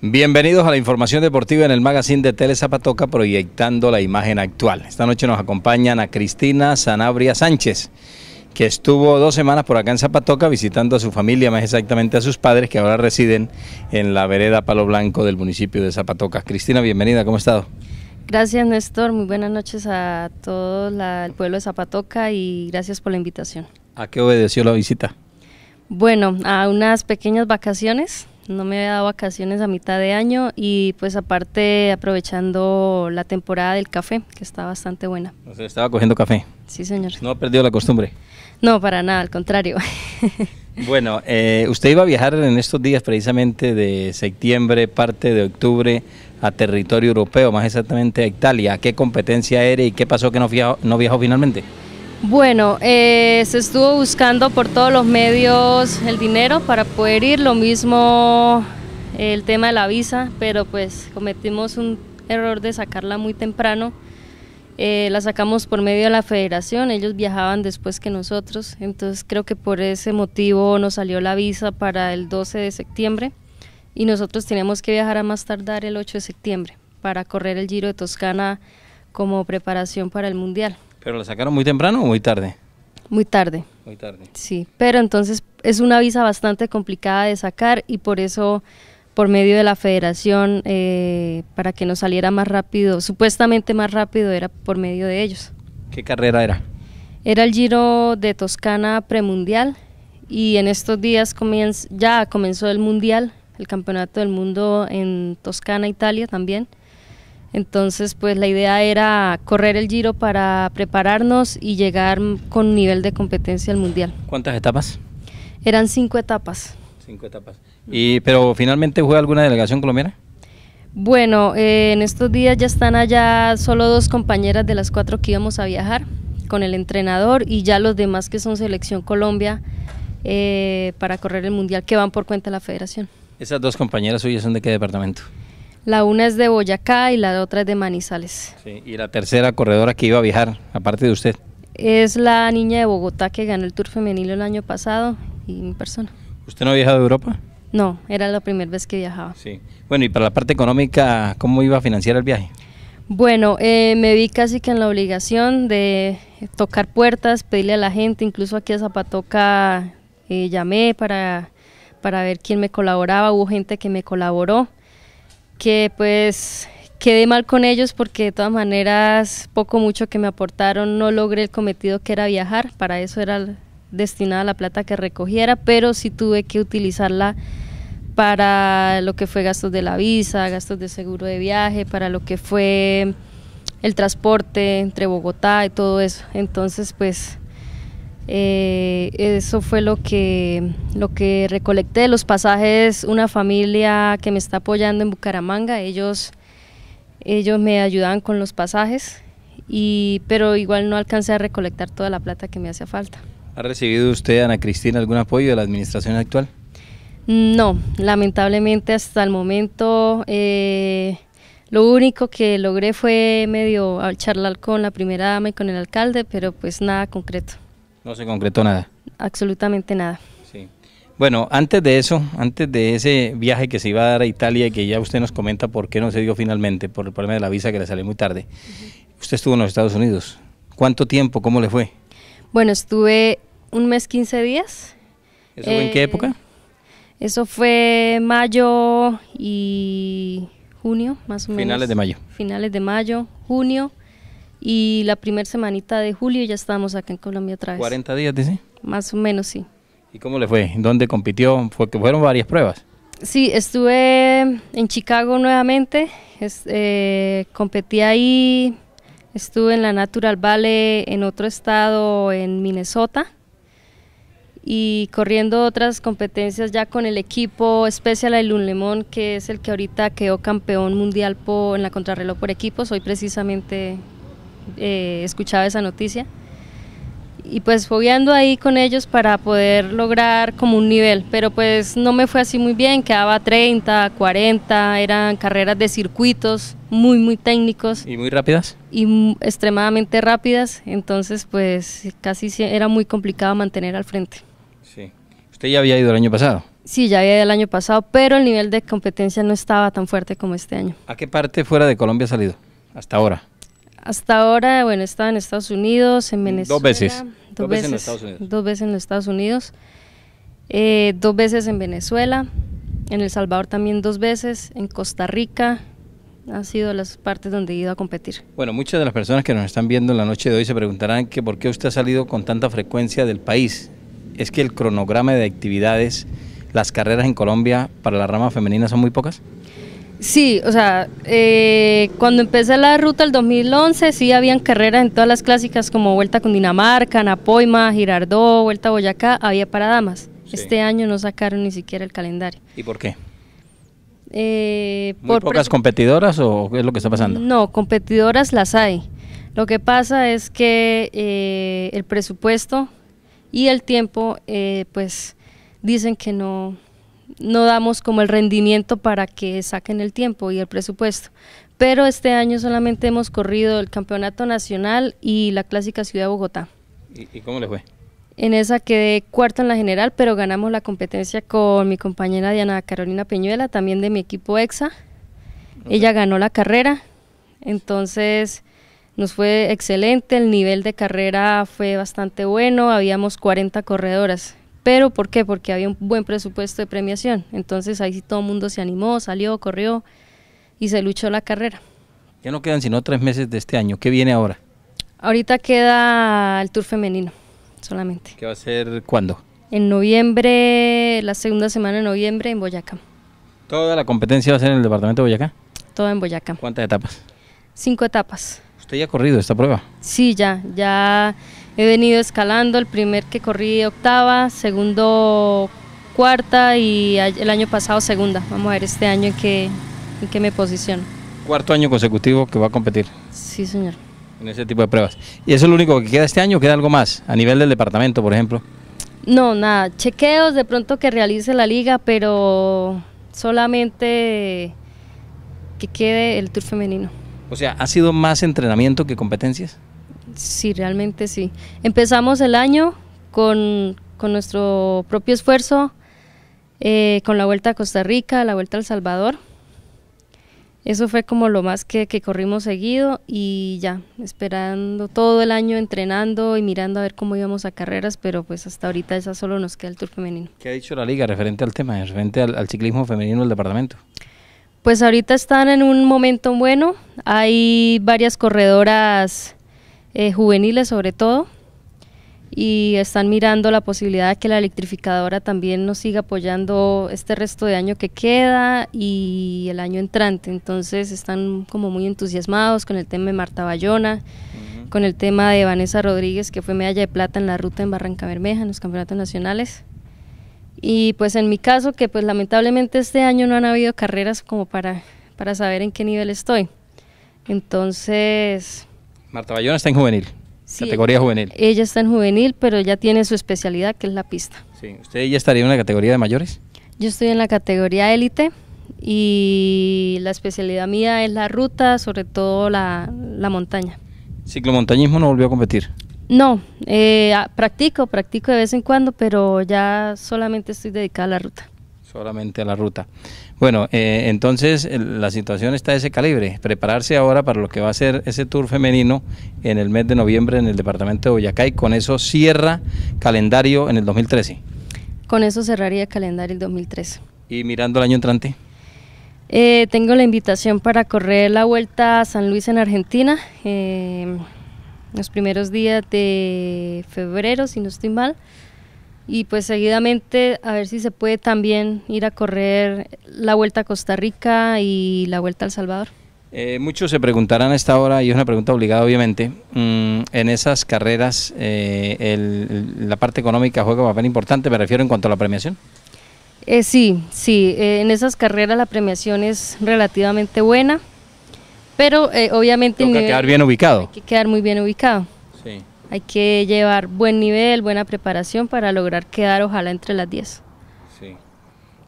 Bienvenidos a la información deportiva en el magazine de Tele Zapatoca proyectando la imagen actual. Esta noche nos acompañan a Cristina Sanabria Sánchez, que estuvo dos semanas por acá en Zapatoca visitando a su familia, más exactamente a sus padres que ahora residen en la vereda Palo Blanco del municipio de Zapatoca. Cristina, bienvenida, ¿cómo ha estado? Gracias Néstor, muy buenas noches a todo el pueblo de Zapatoca y gracias por la invitación. ¿A qué obedeció la visita? Bueno, a unas pequeñas vacaciones. No me había dado vacaciones a mitad de año y pues aparte aprovechando la temporada del café, que está bastante buena. O sea, estaba cogiendo café. Sí, señor. ¿No ha perdido la costumbre? No, para nada, al contrario. bueno, eh, usted iba a viajar en estos días precisamente de septiembre, parte de octubre, a territorio europeo, más exactamente a Italia. ¿Qué competencia era y qué pasó que no no viajó finalmente? Bueno, eh, se estuvo buscando por todos los medios el dinero para poder ir, lo mismo eh, el tema de la visa, pero pues cometimos un error de sacarla muy temprano. Eh, la sacamos por medio de la federación, ellos viajaban después que nosotros, entonces creo que por ese motivo nos salió la visa para el 12 de septiembre y nosotros tenemos que viajar a más tardar el 8 de septiembre para correr el Giro de Toscana como preparación para el Mundial. ¿Pero la sacaron muy temprano o muy tarde? Muy tarde. Muy tarde. Sí, pero entonces es una visa bastante complicada de sacar y por eso por medio de la federación eh, para que nos saliera más rápido, supuestamente más rápido era por medio de ellos. ¿Qué carrera era? Era el Giro de Toscana premundial y en estos días comienza, ya comenzó el mundial, el Campeonato del Mundo en Toscana, Italia también. Entonces, pues la idea era correr el giro para prepararnos y llegar con nivel de competencia al mundial. ¿Cuántas etapas? Eran cinco etapas. Cinco etapas. Y, pero finalmente juega alguna delegación colombiana? Bueno, eh, en estos días ya están allá solo dos compañeras de las cuatro que íbamos a viajar con el entrenador y ya los demás que son selección Colombia eh, para correr el mundial que van por cuenta de la federación. ¿Esas dos compañeras hoy son de qué departamento? La una es de Boyacá y la otra es de Manizales. y la tercera corredora que iba a viajar, aparte de usted. Es la niña de Bogotá que ganó el Tour Femenino el año pasado y mi persona. ¿Usted no ha viajado a Europa? No, era la primera vez que viajaba. Sí. Bueno, y para la parte económica, ¿cómo iba a financiar el viaje? Bueno, eh, me vi casi que en la obligación de tocar puertas, pedirle a la gente, incluso aquí a Zapatoca eh, llamé para, para ver quién me colaboraba, hubo gente que me colaboró que pues quedé mal con ellos porque de todas maneras poco mucho que me aportaron no logré el cometido que era viajar, para eso era destinada la plata que recogiera, pero sí tuve que utilizarla para lo que fue gastos de la visa, gastos de seguro de viaje, para lo que fue el transporte entre Bogotá y todo eso. Entonces, pues eh, eso fue lo que, lo que recolecté de los pasajes, una familia que me está apoyando en Bucaramanga, ellos, ellos me ayudan con los pasajes, y, pero igual no alcancé a recolectar toda la plata que me hacía falta. ¿Ha recibido usted, Ana Cristina, algún apoyo de la administración actual? No, lamentablemente hasta el momento eh, lo único que logré fue medio charlar con la primera dama y con el alcalde, pero pues nada concreto. No se concretó nada. Absolutamente nada. Sí. Bueno, antes de eso, antes de ese viaje que se iba a dar a Italia y que ya usted nos comenta por qué no se dio finalmente, por el problema de la visa que le salió muy tarde, usted estuvo en los Estados Unidos. ¿Cuánto tiempo? ¿Cómo le fue? Bueno, estuve un mes, 15 días. ¿Eso en qué eh, época? Eso fue mayo y junio, más o menos. Finales de mayo. Finales de mayo, junio y la primera semanita de julio ya estábamos acá en Colombia otra vez. ¿40 días, dice? Más o menos, sí. ¿Y cómo le fue? ¿Dónde compitió? fueron varias pruebas. Sí, estuve en Chicago nuevamente, eh, competí ahí, estuve en la Natural Valley en otro estado, en Minnesota, y corriendo otras competencias ya con el equipo especial de Lemón, que es el que ahorita quedó campeón mundial en la contrarreloj por equipos, hoy precisamente eh, escuchaba esa noticia. Y pues fogueando ahí con ellos para poder lograr como un nivel, pero pues no me fue así muy bien, quedaba 30, 40, eran carreras de circuitos muy, muy técnicos. ¿Y muy rápidas? Y extremadamente rápidas, entonces pues casi era muy complicado mantener al frente. Sí. ¿Usted ya había ido el año pasado? Sí, ya había ido el año pasado, pero el nivel de competencia no estaba tan fuerte como este año. ¿A qué parte fuera de Colombia ha salido hasta ahora? Hasta ahora, bueno, está en Estados Unidos, en mm, Venezuela. Dos veces. Dos, veces, en Estados Unidos. Dos veces en Estados Unidos. Eh, dos veces en Venezuela. En El Salvador también dos veces. En Costa Rica. Han sido las partes donde he ido a competir. Bueno, muchas de las personas que nos están viendo en la noche de hoy se preguntarán que por qué usted ha salido con tanta frecuencia del país. Es que el cronograma de actividades, las carreras en Colombia para la rama femenina son muy pocas. Sí, o sea, eh, cuando empecé la ruta el 2011 sí habían carreras en todas las clásicas como Vuelta con Dinamarca, Napoima, Girardó, Vuelta a Boyacá, había para damas. Este año no sacaron ni siquiera el calendario. ¿Y por qué? Eh, por pocas competidoras o es lo que está pasando? No, competidoras las hay. Lo que pasa es que eh, el presupuesto y el tiempo, pues dicen que no, no damos como el rendimiento para que saquen el tiempo y el presupuesto. Pero este año solamente hemos corrido el Campeonato Nacional y la Clásica Ciudad de Bogotá. ¿Y, cómo les fue? En esa quedé cuarto en la general, pero ganamos la competencia con mi compañera Diana Carolina Peñuela, también de mi equipo EXA. Ella ganó la carrera, entonces nos fue excelente, el nivel de carrera fue bastante bueno, habíamos 40 corredoras, pero ¿por qué? Porque había un buen presupuesto de premiación. Entonces ahí sí todo el mundo se animó, salió, corrió y se luchó la carrera. Ya no quedan sino tres meses de este año. ¿Qué viene ahora? Ahorita queda el Tour femenino solamente. ¿Qué va a ser cuándo? En noviembre, la segunda semana de noviembre en Boyacá. ¿Toda la competencia va a ser en el departamento de Boyacá? Toda en Boyacá. ¿Cuántas etapas? Cinco etapas. ¿Usted ya ha corrido esta prueba? Sí, ya, ya he venido escalando, el primer que corrí octava, segundo cuarta y el año pasado segunda. Vamos a ver este año en qué, en qué me posiciono. Cuarto año consecutivo que va a competir. Sí, señor. En ese tipo de pruebas. ¿Y eso es lo único que queda este año o queda algo más a nivel del departamento, por ejemplo? No, nada. Chequeos de pronto que realice la liga, pero solamente que quede el tour femenino. O sea, ¿ha sido más entrenamiento que competencias? Sí, realmente sí. Empezamos el año con, nuestro propio esfuerzo, eh, con la vuelta a Costa Rica, la vuelta al Salvador. Eso fue como lo más que, corrimos seguido y ya, esperando todo el año, entrenando y mirando a ver cómo íbamos a carreras, pero pues hasta ahorita esa solo nos queda el Tour femenino. ¿Qué ha dicho la liga referente al tema, referente al ciclismo femenino del departamento? Pues ahorita están en un momento bueno, hay varias corredoras eh, juveniles sobre todo, y están mirando la posibilidad de que la electrificadora también nos siga apoyando este resto de año que queda y el año entrante. Entonces están como muy entusiasmados con el tema de Marta Bayona, con el tema de Vanessa Rodríguez, que fue medalla de plata en la ruta en Barranca Bermeja, en los campeonatos nacionales. Y pues en mi caso, que pues lamentablemente este año no han habido carreras como para, para saber en qué nivel estoy. Entonces, Marta Bayona está en juvenil. categoría juvenil. Ella está en juvenil, pero ya tiene su especialidad, que es la pista. Sí, ¿usted ya estaría en la categoría de mayores? Yo estoy en la categoría élite y la especialidad mía es la ruta, sobre todo la, montaña. ¿Ciclomontañismo no volvió a competir? No, eh, ah, practico, practico de vez en cuando, pero ya solamente estoy dedicada a la ruta. Solamente a la ruta. Bueno, eh, entonces la situación está de ese calibre. Prepararse ahora para lo que va a ser ese tour femenino en el mes de noviembre en el departamento de Boyacá y con eso cierra calendario en el 2013. Con eso cerraría calendario el 2013. ¿Y mirando el año entrante? Eh, tengo la invitación para correr la vuelta a San Luis en Argentina. Eh, los primeros días de febrero, si no estoy mal y pues seguidamente a ver si se puede también ir a correr la Vuelta a Costa Rica y la Vuelta al Salvador. Eh, muchos se preguntarán a esta hora, y es una pregunta obligada obviamente, mm, en esas carreras eh, la parte económica juega un papel importante, me refiero en cuanto a la premiación. Eh, sí, sí, en esas carreras la premiación es relativamente buena, pero obviamente... Hay que quedar bien ubicado. Hay que quedar muy bien ubicado. Sí. Hay que llevar buen nivel, buena preparación para lograr quedar ojalá entre las 10. Sí.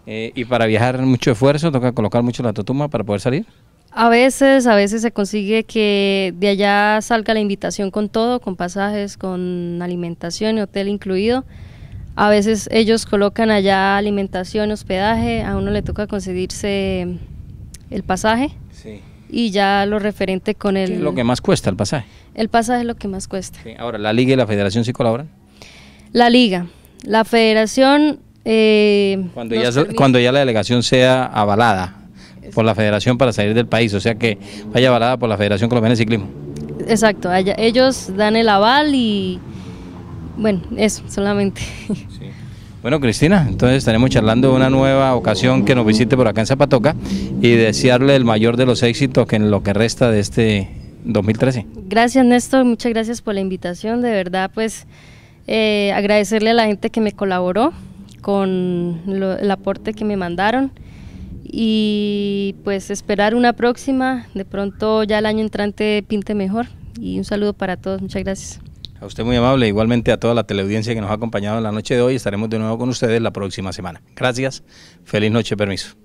Eh, ¿Y para viajar mucho esfuerzo? ¿Toca colocar mucho la totuma para poder salir? A veces, a veces se consigue que de allá salga la invitación con todo, con pasajes, con alimentación y hotel incluido. A veces ellos colocan allá alimentación, hospedaje, a uno le toca conseguirse el pasaje. Sí y ya lo referente con el... lo que más cuesta el pasaje? El pasaje es lo que más cuesta. ahora, ¿la Liga y la Federación se colaboran? La Liga, la Federación... Eh, cuando, ya, cuando ya la delegación sea avalada por la Federación para salir del país, o sea que vaya avalada por la Federación Colombiana de Ciclismo. Exacto, ellos dan el aval y... Bueno, eso solamente. Bueno, Cristina, entonces estaremos charlando de una nueva ocasión que nos visite por acá en Zapatoca y desearle el mayor de los éxitos que en lo que resta de este 2013. Gracias, Néstor, muchas gracias por la invitación. De verdad, pues eh, agradecerle a la gente que me colaboró con el aporte que me mandaron y pues esperar una próxima. De pronto ya el año entrante pinte mejor. Y un saludo para todos, muchas gracias. A usted muy amable, igualmente a toda la teleaudiencia que nos ha acompañado en la noche de hoy. Estaremos de nuevo con ustedes la próxima semana. Gracias, feliz noche, permiso.